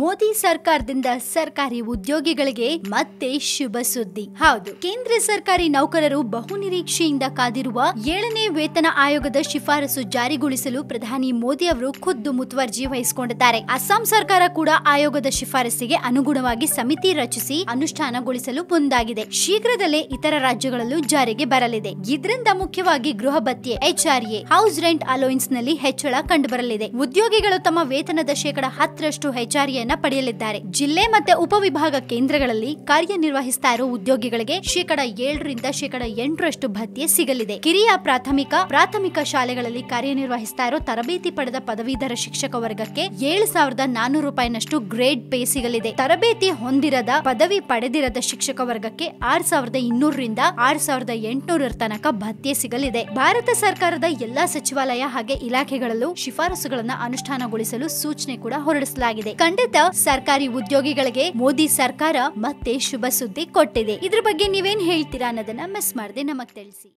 ಮೋದಿ ಸರ್ಕಾರದಿಂದ ಸರ್ಕಾರಿ ಉದ್ಯೋಗಿಗಳಿಗೆ ಮತ್ತೆ ಶುಭ ಸುದ್ದಿ ಹೌದು ಕೇಂದ್ರ ಸರ್ಕಾರಿ ನೌಕರರು ಬಹು ನಿರೀಕ್ಷೆಯಿಂದ ಕಾದಿರುವ ಏಳನೇ ವೇತನ ಆಯೋಗದ ಶಿಫಾರಸು ಜಾರಿಗೊಳಿಸಲು ಪ್ರಧಾನಿ ಮೋದಿ ಅವರು ಖುದ್ದು ಮುತುವರ್ಜಿ ವಹಿಸಿಕೊಂಡಿದ್ದಾರೆ ಅಸ್ಸಾಂ ಸರ್ಕಾರ ಕೂಡ ಆಯೋಗದ ಶಿಫಾರಸ್ಸಿಗೆ ಅನುಗುಣವಾಗಿ ಸಮಿತಿ ರಚಿಸಿ ಅನುಷ್ಠಾನಗೊಳಿಸಲು ಮುಂದಾಗಿದೆ ಶೀಘ್ರದಲ್ಲೇ ಇತರ ರಾಜ್ಯಗಳಲ್ಲೂ ಜಾರಿಗೆ ಬರಲಿದೆ ಇದರಿಂದ ಮುಖ್ಯವಾಗಿ ಗೃಹ ಭತ್ಯೆ ಎಚ್ಆರ್ಎ ಹೌಸ್ ರೆಂಟ್ ಅಲೋಯನ್ಸ್ ನಲ್ಲಿ ಹೆಚ್ಚಳ ಕಂಡುಬರಲಿದೆ ಉದ್ಯೋಗಿಗಳು ತಮ್ಮ ವೇತನದ ಶೇಕಡ ಹತ್ತರಷ್ಟು ಎಚ್ಆರ್ಎ ಪದವಿಯನ್ನ ಪಡೆಯಲಿದ್ದಾರೆ ಜಿಲ್ಲೆ ಮತ್ತೆ ಉಪವಿಭಾಗ ಕೇಂದ್ರಗಳಲ್ಲಿ ಕಾರ್ಯನಿರ್ವಹಿಸ್ತಾ ಇರೋ ಉದ್ಯೋಗಿಗಳಿಗೆ ಶೇಕಡ ಏಳರಿಂದ ಶೇಕಡ ಎಂಟರಷ್ಟು ಭತ್ಯೆ ಸಿಗಲಿದೆ ಕಿರಿಯ ಪ್ರಾಥಮಿಕ ಪ್ರಾಥಮಿಕ ಶಾಲೆಗಳಲ್ಲಿ ಕಾರ್ಯನಿರ್ವಹಿಸ್ತಾ ಇರೋ ತರಬೇತಿ ಪಡೆದ ಪದವೀಧರ ಶಿಕ್ಷಕ ವರ್ಗಕ್ಕೆ ಏಳು ಸಾವಿರದ ನಾನೂರು ರೂಪಾಯಿನಷ್ಟು ಗ್ರೇಡ್ ಪೇ ಸಿಗಲಿದೆ ತರಬೇತಿ ಹೊಂದಿರದ ಪದವಿ ಪಡೆದಿರದ ಶಿಕ್ಷಕ ವರ್ಗಕ್ಕೆ ಆರ್ ಸಾವಿರದ ಇನ್ನೂರರಿಂದ ಆರ್ ಸಾವಿರದ ಎಂಟುನೂರ ತನಕ ಭತ್ಯೆ ಸಿಗಲಿದೆ ಭಾರತ ಸರ್ಕಾರದ ಎಲ್ಲಾ ಸಚಿವಾಲಯ ಹಾಗೆ ಇಲಾಖೆಗಳಲ್ಲೂ ಶಿಫಾರಸುಗಳನ್ನು ಅನುಷ್ಠಾನಗೊಳಿಸಲು ಸೂಚನೆ ಕೂಡ ಹೊರಡಿಸಲಾಗಿದೆ ಖಂಡಿತ ಸಮೇತ ಸರ್ಕಾರಿ ಉದ್ಯೋಗಿಗಳಿಗೆ ಮೋದಿ ಸರ್ಕಾರ ಮತ್ತೆ ಶುಭ ಸುದ್ದಿ ಕೊಟ್ಟಿದೆ ಇದ್ರ ಬಗ್ಗೆ ನೀವೇನ್ ಹೇಳ್ತೀರಾ ಅನ್ನೋದನ್ನ ಮಿಸ್ ಮಾಡದೆ ನಮಗ್ ತಿಳಿಸಿ